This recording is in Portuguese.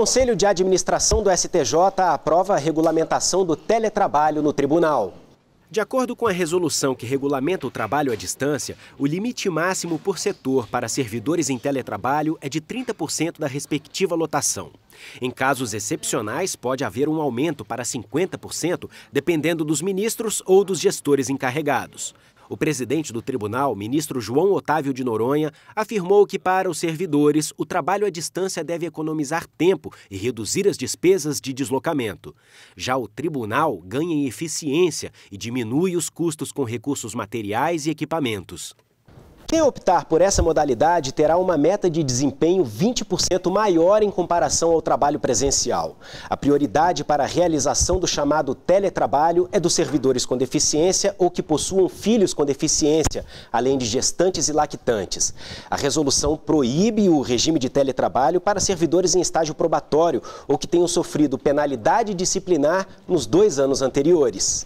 Conselho de Administração do STJ aprova a regulamentação do teletrabalho no tribunal. De acordo com a resolução que regulamenta o trabalho à distância, o limite máximo por setor para servidores em teletrabalho é de 30% da respectiva lotação. Em casos excepcionais, pode haver um aumento para 50%, dependendo dos ministros ou dos gestores encarregados. O presidente do tribunal, ministro João Otávio de Noronha, afirmou que para os servidores o trabalho à distância deve economizar tempo e reduzir as despesas de deslocamento. Já o tribunal ganha em eficiência e diminui os custos com recursos materiais e equipamentos. Quem optar por essa modalidade terá uma meta de desempenho 20% maior em comparação ao trabalho presencial. A prioridade para a realização do chamado teletrabalho é dos servidores com deficiência ou que possuam filhos com deficiência, além de gestantes e lactantes. A resolução proíbe o regime de teletrabalho para servidores em estágio probatório ou que tenham sofrido penalidade disciplinar nos dois anos anteriores.